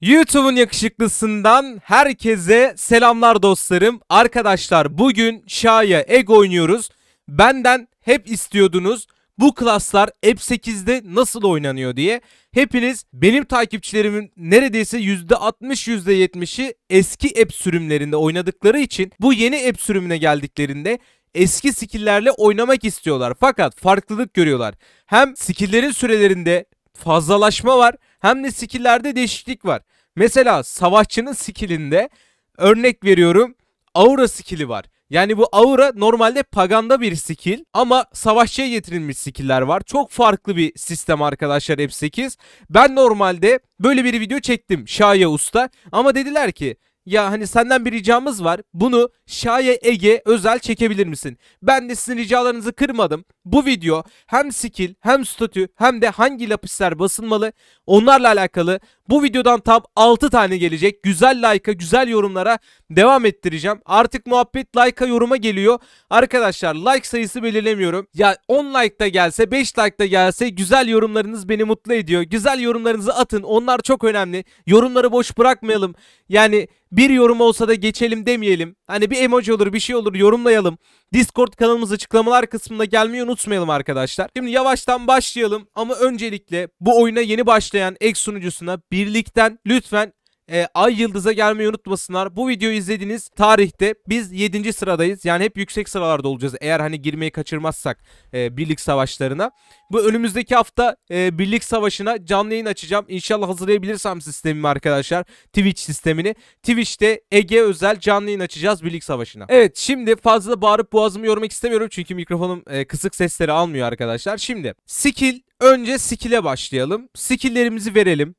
YouTube'un yakışıklısından herkese selamlar dostlarım. Arkadaşlar bugün Şah'ya Ego oynuyoruz. Benden hep istiyordunuz bu klaslar F8'de nasıl oynanıyor diye. Hepiniz benim takipçilerimin neredeyse %60 %70'i eski app sürümlerinde oynadıkları için bu yeni app sürümüne geldiklerinde eski skill'lerle oynamak istiyorlar. Fakat farklılık görüyorlar. Hem skill'lerin sürelerinde fazlalaşma var hem de skill'lerde değişiklik var. Mesela savaşçının skill'inde örnek veriyorum aura skill'i var. Yani bu aura normalde paganda bir skill ama savaşçıya getirilmiş skill'ler var. Çok farklı bir sistem arkadaşlar F8. Ben normalde böyle bir video çektim Şaya Usta ama dediler ki ya hani senden bir ricamız var. Bunu Şaya Ege özel çekebilir misin? Ben de sizin ricalarınızı kırmadım bu video hem skill hem statü hem de hangi lapisler basılmalı onlarla alakalı bu videodan tam 6 tane gelecek. Güzel like'a güzel yorumlara devam ettireceğim. Artık muhabbet like'a yoruma geliyor. Arkadaşlar like sayısı belirlemiyorum. Ya 10 like da gelse 5 like da gelse güzel yorumlarınız beni mutlu ediyor. Güzel yorumlarınızı atın onlar çok önemli. Yorumları boş bırakmayalım. Yani bir yorum olsa da geçelim demeyelim. Hani bir emoji olur bir şey olur yorumlayalım. Discord kanalımız açıklamalar kısmında gelmeyi unutmayalım arkadaşlar. Şimdi yavaştan başlayalım ama öncelikle bu oyuna yeni başlayan ek sunucusuna birlikten lütfen e, ay yıldıza gelmeyi unutmasınlar. Bu videoyu izlediğiniz tarihte biz 7. sıradayız. Yani hep yüksek sıralarda olacağız. Eğer hani girmeyi kaçırmazsak e, birlik savaşlarına. Bu önümüzdeki hafta e, birlik savaşına canlı yayın açacağım. İnşallah hazırlayabilirsem sistemimi arkadaşlar. Twitch sistemini. Twitch'te Ege özel canlı yayın açacağız birlik savaşına. Evet şimdi fazla bağırıp boğazımı yormak istemiyorum. Çünkü mikrofonum e, kısık sesleri almıyor arkadaşlar. Şimdi skill Önce skill'e başlayalım. Skill'lerimizi verelim.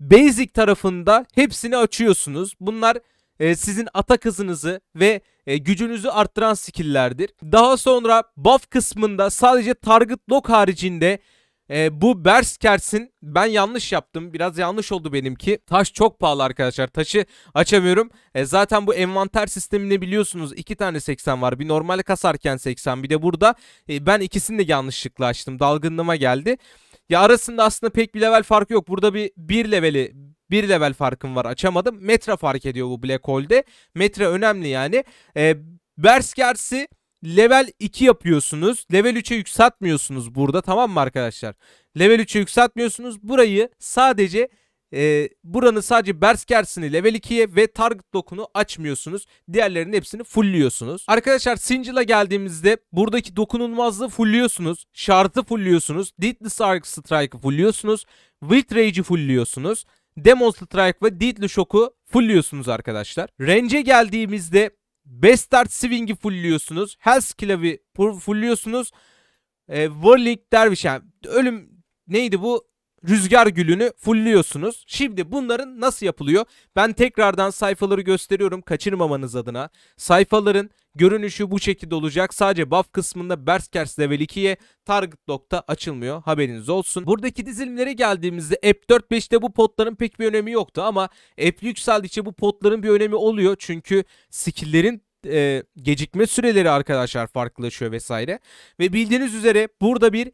Basic tarafında hepsini açıyorsunuz. Bunlar e, sizin atak hızınızı ve e, gücünüzü arttıran skill'lerdir. Daha sonra buff kısmında sadece target lock haricinde e, bu Berserkers'in ben yanlış yaptım. Biraz yanlış oldu benimki. Taş çok pahalı arkadaşlar. Taşı açamıyorum. E, zaten bu envanter sistemini biliyorsunuz. iki tane 80 var. Bir normal kasarken 80 bir de burada. E, ben ikisini de yanlışlıkla açtım. Dalgınlığıma geldi. Ya arasında aslında pek bir level farkı yok. Burada bir bir leveli bir level farkım var açamadım. Metra fark ediyor bu Black Hole'de. Metre önemli yani. E, ee, Berserk'i level 2 yapıyorsunuz. Level 3'e yükseltmiyorsunuz burada tamam mı arkadaşlar? Level 3'e yükseltmiyorsunuz. Burayı sadece e, buranın sadece Berserkers'ini level 2'ye ve target dokunu açmıyorsunuz. Diğerlerinin hepsini fullliyorsunuz. Arkadaşlar Single'a geldiğimizde buradaki dokunulmazlığı fullliyorsunuz. Şartı fullliyorsunuz. Deathless Arc Strike'ı fullliyorsunuz. Wild Rage'i fullliyorsunuz. Demon Strike ve Deadly Shock'u fullliyorsunuz arkadaşlar. Range'e geldiğimizde Bestart Swing'i fullliyorsunuz. health Clav'i fullliyorsunuz. E, ee, Warling Dervish yani ölüm neydi bu? rüzgar gülünü fullliyorsunuz. Şimdi bunların nasıl yapılıyor? Ben tekrardan sayfaları gösteriyorum kaçırmamanız adına. Sayfaların görünüşü bu şekilde olacak. Sadece buff kısmında Berserkers level 2'ye target lock'ta açılmıyor. Haberiniz olsun. Buradaki dizilimlere geldiğimizde App 4-5'te bu potların pek bir önemi yoktu ama App yükseldikçe bu potların bir önemi oluyor. Çünkü skill'lerin e, gecikme süreleri arkadaşlar farklılaşıyor vesaire. Ve bildiğiniz üzere burada bir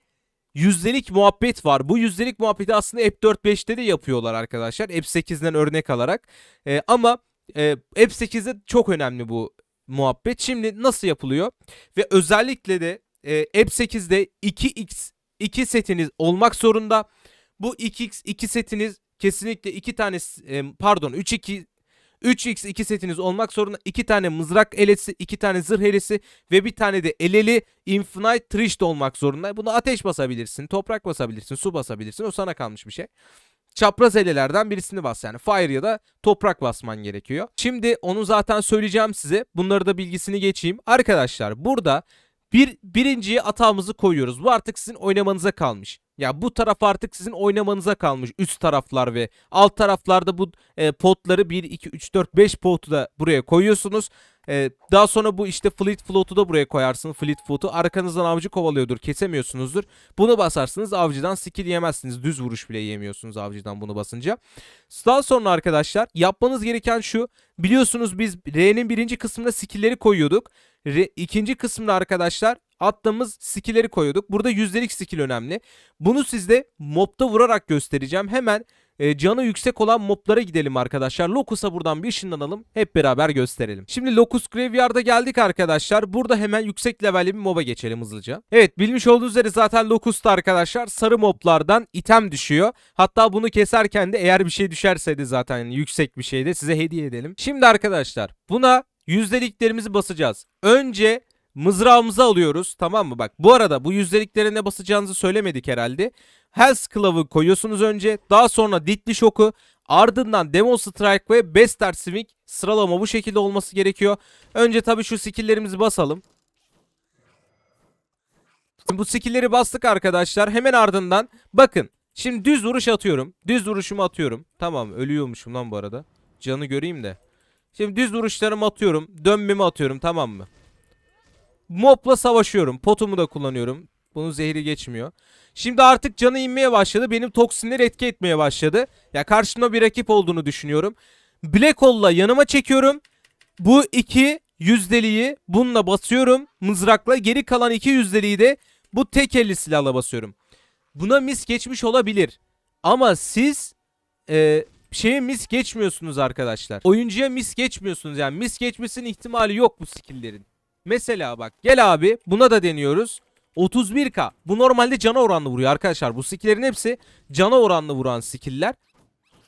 yüzdelik muhabbet var. Bu yüzdelik muhabbeti aslında App 4-5'te de yapıyorlar arkadaşlar. App 8'den örnek alarak. E, ama e, App 8'de çok önemli bu muhabbet. Şimdi nasıl yapılıyor? Ve özellikle de e, App 8'de 2x 2 setiniz olmak zorunda. Bu 2x 2 setiniz kesinlikle 2 tane e, pardon 3 2 3x 2 setiniz olmak zorunda. 2 tane mızrak elesi, 2 tane zırh elesi ve bir tane de eleli Infinite Trish de olmak zorunda. Bunu ateş basabilirsin, toprak basabilirsin, su basabilirsin. O sana kalmış bir şey çapraz elelerden birisini bas yani fire ya da toprak basman gerekiyor. Şimdi onu zaten söyleyeceğim size. Bunları da bilgisini geçeyim. Arkadaşlar burada bir, birinciye atağımızı koyuyoruz. Bu artık sizin oynamanıza kalmış. Ya bu taraf artık sizin oynamanıza kalmış. Üst taraflar ve alt taraflarda bu e, potları 1, 2, 3, 4, 5 potu da buraya koyuyorsunuz. Ee, daha sonra bu işte Fleet Float'u da buraya koyarsın. Fleet Foot'u arkanızdan avcı kovalıyordur. Kesemiyorsunuzdur. Bunu basarsınız avcıdan skill yemezsiniz. Düz vuruş bile yemiyorsunuz avcıdan bunu basınca. Daha sonra arkadaşlar yapmanız gereken şu. Biliyorsunuz biz R'nin birinci kısmına skill'leri koyuyorduk. Re, ikinci kısmına arkadaşlar attığımız skill'leri koyuyorduk. Burada yüzdelik skill önemli. Bunu sizde mobda vurarak göstereceğim. Hemen e, canı yüksek olan moblara gidelim arkadaşlar. Locus'a buradan bir alalım. Hep beraber gösterelim. Şimdi Locus Graveyard'a geldik arkadaşlar. Burada hemen yüksek levelli bir moba geçelim hızlıca. Evet bilmiş olduğunuz üzere zaten Locus'ta arkadaşlar sarı moblardan item düşüyor. Hatta bunu keserken de eğer bir şey düşerse de zaten yani yüksek bir şey de size hediye edelim. Şimdi arkadaşlar buna yüzdeliklerimizi basacağız. Önce mızrağımızı alıyoruz tamam mı? Bak bu arada bu yüzdeliklere ne basacağınızı söylemedik herhalde. Hells Club'ı koyuyorsunuz önce daha sonra Ditli Şok'u ardından Demon Strike ve Bester Swing sıralama bu şekilde olması gerekiyor. Önce tabi şu skilllerimizi basalım. Bu skillleri bastık arkadaşlar hemen ardından bakın şimdi düz vuruş atıyorum düz vuruşumu atıyorum tamam ölüyormuşum lan bu arada canı göreyim de. Şimdi düz vuruşlarımı atıyorum dönmemi atıyorum tamam mı? mobla savaşıyorum. Potumu da kullanıyorum. Bunun zehri geçmiyor. Şimdi artık canı inmeye başladı. Benim toksinler etki etmeye başladı. Ya karşımda bir rakip olduğunu düşünüyorum. Black Hole'la yanıma çekiyorum. Bu iki yüzdeliği bununla basıyorum. Mızrakla geri kalan iki yüzdeliği de bu tek elli silahla basıyorum. Buna mis geçmiş olabilir. Ama siz e, şeye mis geçmiyorsunuz arkadaşlar. Oyuncuya mis geçmiyorsunuz yani. Mis geçmesinin ihtimali yok bu skilllerin. Mesela bak gel abi buna da deniyoruz. 31k. Bu normalde cana oranlı vuruyor arkadaşlar. Bu skill'lerin hepsi cana oranlı vuran skill'ler.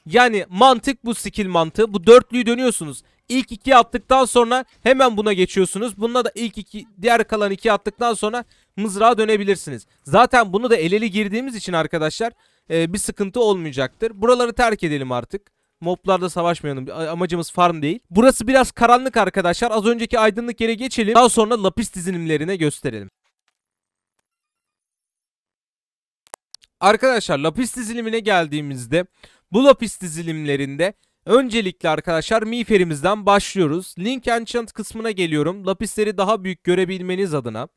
Yani mantık bu skill mantığı. Bu dörtlüyü dönüyorsunuz. İlk iki attıktan sonra hemen buna geçiyorsunuz. Bunda da ilk iki diğer kalan iki attıktan sonra mızrağa dönebilirsiniz. Zaten bunu da el ele girdiğimiz için arkadaşlar e, bir sıkıntı olmayacaktır. Buraları terk edelim artık. Moblarla savaşmayalım. Amacımız farm değil. Burası biraz karanlık arkadaşlar. Az önceki aydınlık yere geçelim. Daha sonra lapis dizilimlerine gösterelim. Arkadaşlar lapis dizilimine geldiğimizde bu lapis dizilimlerinde Öncelikle arkadaşlar miğferimizden başlıyoruz. Link Enchant kısmına geliyorum. Lapisleri daha büyük görebilmeniz adına.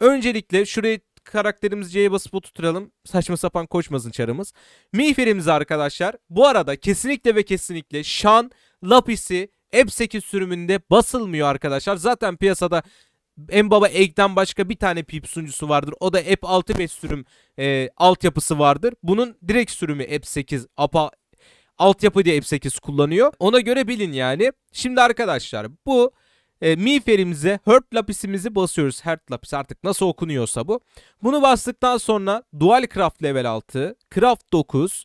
Öncelikle şurayı karakterimizi C'ye basıp oturtalım. Saçma sapan koşmasın çarımız. Miğferimiz arkadaşlar. Bu arada kesinlikle ve kesinlikle Şan Lapis'i ep 8 sürümünde basılmıyor arkadaşlar. Zaten piyasada en baba Egg'den başka bir tane pip sunucusu vardır. O da App 65 sürüm e, altyapısı vardır. Bunun direkt sürümü ep 8 APA altyapı diye ep 8 kullanıyor. Ona göre bilin yani. Şimdi arkadaşlar bu e, miğferimize hurt lapisimizi basıyoruz. Hurt lapis artık nasıl okunuyorsa bu. Bunu bastıktan sonra dual craft level 6, craft 9,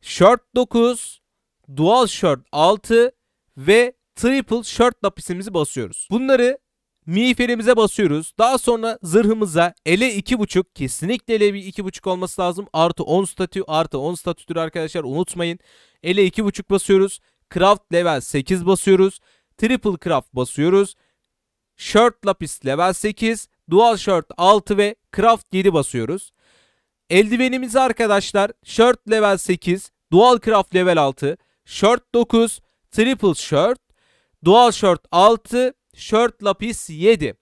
shirt 9, dual shirt 6 ve triple shirt lapisimizi basıyoruz. Bunları miğferimize basıyoruz. Daha sonra zırhımıza ele 2.5 kesinlikle ele 2.5 olması lazım. Artı 10 statü artı 10 statüdür arkadaşlar unutmayın. Ele 2.5 basıyoruz. Craft level 8 basıyoruz. Triple Craft basıyoruz. Shirt Lapis level 8, Dual Shirt 6 ve Craft 7 basıyoruz. Eldivenimiz arkadaşlar Shirt level 8, Dual Craft level 6, Shirt 9, Triple Shirt, Dual Shirt 6, Shirt Lapis 7.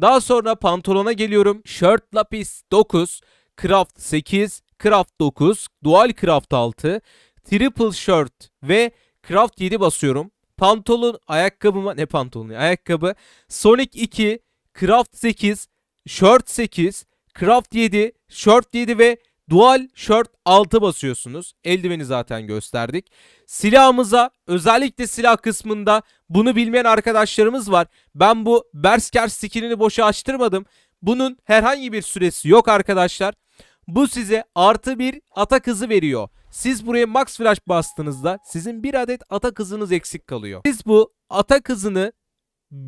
Daha sonra pantolona geliyorum. Shirt Lapis 9, Craft 8, Craft 9, Dual Craft 6, Triple Shirt ve Craft 7 basıyorum pantolon, ayakkabıma ne pantolonu ya, ayakkabı, Sonic 2, Craft 8, Shirt 8, Craft 7, Shirt 7 ve Dual Shirt 6 basıyorsunuz. Eldiveni zaten gösterdik. Silahımıza özellikle silah kısmında bunu bilmeyen arkadaşlarımız var. Ben bu Berserker skinini boşa açtırmadım. Bunun herhangi bir süresi yok arkadaşlar. Bu size artı bir atak hızı veriyor. Siz buraya max flash bastığınızda sizin bir adet atak hızınız eksik kalıyor. Siz bu atak hızını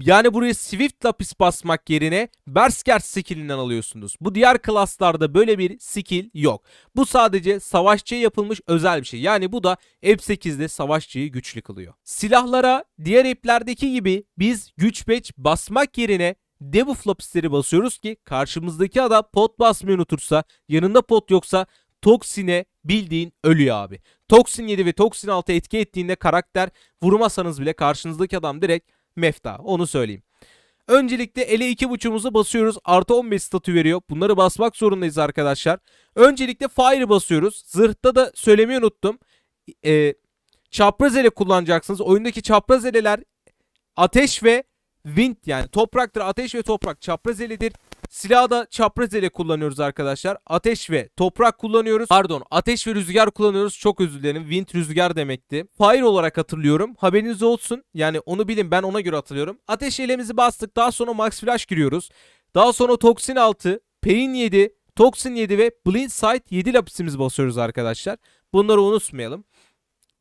yani buraya Swift lapis basmak yerine Berserker skillinden alıyorsunuz. Bu diğer klaslarda böyle bir skill yok. Bu sadece savaşçıya yapılmış özel bir şey. Yani bu da F8'de savaşçıyı güçlü kılıyor. Silahlara diğer eplerdeki gibi biz güç patch basmak yerine Devu flopsleri basıyoruz ki karşımızdaki adam pot basmayı unutursa yanında pot yoksa toksine bildiğin ölüyor abi. Toksin 7 ve toksin 6 etki ettiğinde karakter vurmasanız bile karşınızdaki adam direkt mefta onu söyleyeyim. Öncelikle ele 2.5'umuzu basıyoruz. Artı 15 statü veriyor. Bunları basmak zorundayız arkadaşlar. Öncelikle fire basıyoruz. Zırhta da söylemeyi unuttum. Ee, çapraz ele kullanacaksınız. Oyundaki çapraz eleler ateş ve wind yani topraktır. Ateş ve toprak çapraz eledir. Silahı da çapraz ele kullanıyoruz arkadaşlar. Ateş ve toprak kullanıyoruz. Pardon ateş ve rüzgar kullanıyoruz. Çok özür dilerim. Wind rüzgar demekti. Fire olarak hatırlıyorum. Haberiniz olsun. Yani onu bilin ben ona göre hatırlıyorum. Ateş elemizi bastık. Daha sonra max flash giriyoruz. Daha sonra toksin 6, pain 7, toksin 7 ve blind sight 7 lapisimiz basıyoruz arkadaşlar. Bunları unutmayalım.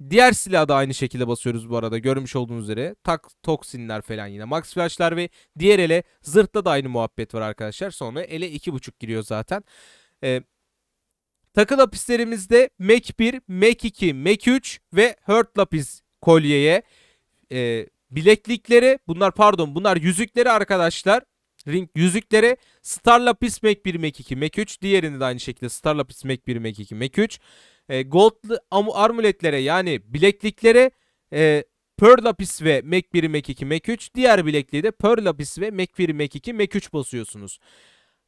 Diğer silahı da aynı şekilde basıyoruz bu arada görmüş olduğunuz üzere. Tak, toksinler falan yine. Max flashlar ve diğer ele zırhta da aynı muhabbet var arkadaşlar. Sonra ele 2.5 giriyor zaten. Ee, takı lapislerimizde Mac 1, Mac 2, Mac 3 ve Hurt lapis kolyeye. E, bileklikleri bunlar pardon bunlar yüzükleri arkadaşlar. Ring yüzükleri Star Lapis Mac 1 Mac 2 Mac 3 diğerini de aynı şekilde Star Lapis Mac 1 Mac 2 Mac 3 e, gold armuletlere yani bilekliklere e, Pearl Lapis ve Mac 1, Mac 2, Mac 3. Diğer bilekliği de Pearl Lapis ve Mac 1, Mac 2, Mac 3 basıyorsunuz.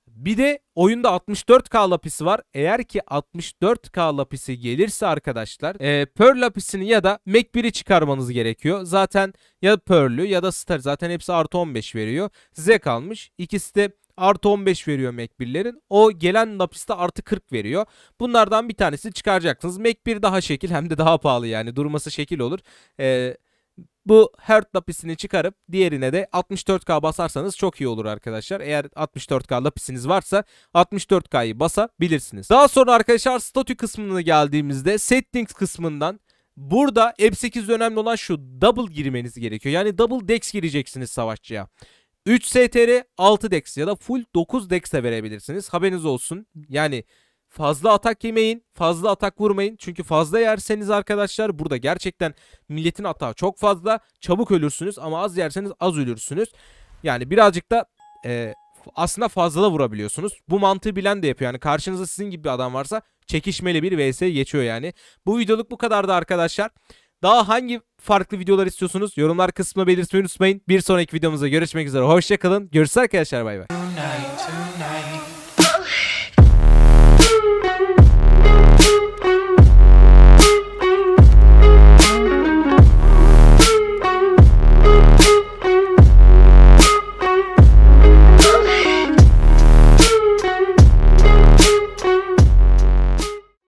Bir de oyunda 64K lapisi var. Eğer ki 64K lapisi gelirse arkadaşlar e, Pearl lapisini ya da Mac 1'i çıkarmanız gerekiyor. Zaten ya Pearl'ü ya da Star zaten hepsi artı 15 veriyor. Size kalmış. İkisi de artı 15 veriyor Mac 1'lerin. O gelen lapiste artı 40 veriyor. Bunlardan bir tanesi çıkaracaksınız. Mac 1 daha şekil hem de daha pahalı yani durması şekil olur. Eee bu Hert lapisini çıkarıp diğerine de 64K basarsanız çok iyi olur arkadaşlar. Eğer 64K lapisiniz varsa 64K'yı basabilirsiniz. Daha sonra arkadaşlar statü kısmına geldiğimizde settings kısmından burada F8'de önemli olan şu double girmeniz gerekiyor. Yani double dex gireceksiniz savaşçıya. 3 STR 6 Dex ya da full 9 Dex verebilirsiniz. Haberiniz olsun. Yani fazla atak yemeyin. Fazla atak vurmayın. Çünkü fazla yerseniz arkadaşlar burada gerçekten milletin atağı çok fazla. Çabuk ölürsünüz ama az yerseniz az ölürsünüz. Yani birazcık da e, aslında fazla da vurabiliyorsunuz. Bu mantığı bilen de yapıyor. Yani karşınızda sizin gibi bir adam varsa çekişmeli bir vs geçiyor yani. Bu videoluk bu kadardı arkadaşlar. Daha hangi farklı videolar istiyorsunuz yorumlar kısmına belirtmeyi unutmayın. Bir sonraki videomuzda görüşmek üzere. Hoşçakalın. Görüşürüz arkadaşlar. Bay bay.